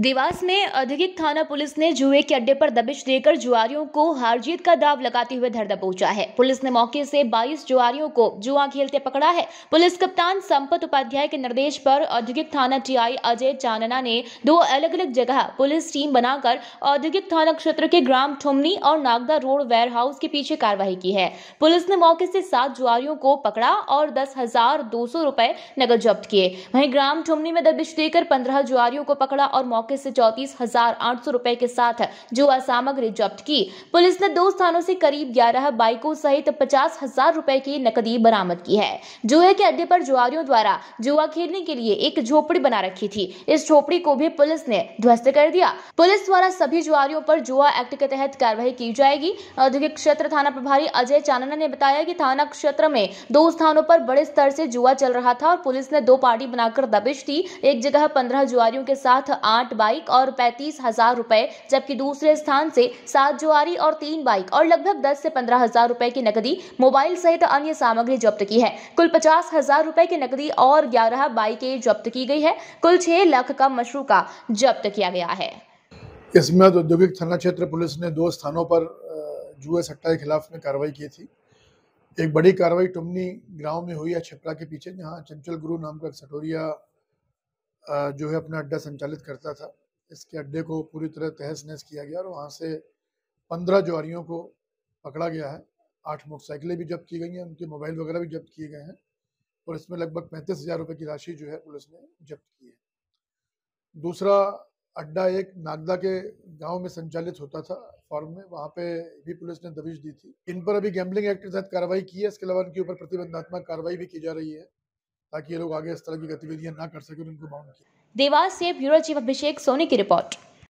देवास में अधिक थाना पुलिस ने जुए के अड्डे पर दबिश देकर जुआरियों को हारजीत का दाव लगाते हुए धर दबोचा है पुलिस ने मौके से 22 जुआरियों को जुआ खेलते पकड़ा है पुलिस कप्तान संपत उपाध्याय के निर्देश पर औद्योगिक थाना टीआई अजय चानना ने दो अलग अलग जगह पुलिस टीम बनाकर औद्योगिक थाना क्षेत्र के ग्राम ठुमनी और नागदा रोड वेयर हाउस के पीछे कार्रवाई की है पुलिस ने मौके से सात जुआरियों को पकड़ा और दस हजार दो सौ नकद जब्त किए वहीं ग्राम ठुमनी में दबिश देकर पंद्रह जुआरियों को पकड़ा और मौके मौके से चौतीस हजार आठ सौ रूपए के साथ जुआ सामग्री जब्त की पुलिस ने दो स्थानों से करीब ग्यारह बाइकों सहित पचास हजार रूपए की नकदी बरामद की है जुए के अड्डे पर जुआरियों द्वारा जुआ खेलने के लिए एक झोपड़ी बना रखी थी इस झोपड़ी को भी पुलिस ने ध्वस्त कर दिया पुलिस द्वारा सभी जुआरियों पर जुआ एक्ट के तहत कार्रवाई की जाएगी औद्योगिक क्षेत्र थाना प्रभारी अजय चानना ने बताया कि थाना क्षेत्र में दो स्थानों पर बड़े स्तर से जुआ चल रहा था और पुलिस ने दो पार्टी बनाकर दबिश दी एक जगह पंद्रह जुआरियों के साथ आठ बाइक और पैंतीस हजार रुपए जबकि दूसरे स्थान से सात जुआरी और तीन बाइक और लगभग दस से पंद्रह हजार रुपए की नकदी मोबाइल सहित अन्य सामग्री जब्त की है कुल पचास हजार रुपए की नकदी और ग्यारह बाइकें जब्त की गई है कुल छह लाख का मशरू का जब्त किया गया है इसमें औद्योगिक थाना क्षेत्र पुलिस ने दो स्थानों पर जुए सट्टा के खिलाफ में कार्रवाई की थी एक बड़ी कार्रवाई टुमनी गांव में हुई है छपरा के पीछे जहाँ चंचल गुरु नाम का एक सटोरिया जो है अपना अड्डा संचालित करता था इसके अड्डे को पूरी तरह तहस नहस किया गया और वहाँ से पंद्रह जवारियों को पकड़ा गया है आठ मोटरसाइकिलें भी जब्त की गई हैं उनके मोबाइल वगैरह भी जब्त किए गए हैं और इसमें लगभग पैंतीस हज़ार रुपये की राशि जो है पुलिस ने जब्त की है दूसरा अड्डा एक नागदा के गांव में संचालित होता था फॉर्म में वहाँ पे भी पुलिस ने दबिश दी थी इन पर अभी गैम्बलिंग एक्ट के तहत कार्रवाई की है इसके अलावा इनके ऊपर प्रतिबंधात्मक कार्रवाई भी की जा रही है ताकि ये लोग आगे इस तरह की गतिविधियां ना कर सके और इनको बाउंड किया देवास से ब्यूरो चीफ अभिषेक सोनी की रिपोर्ट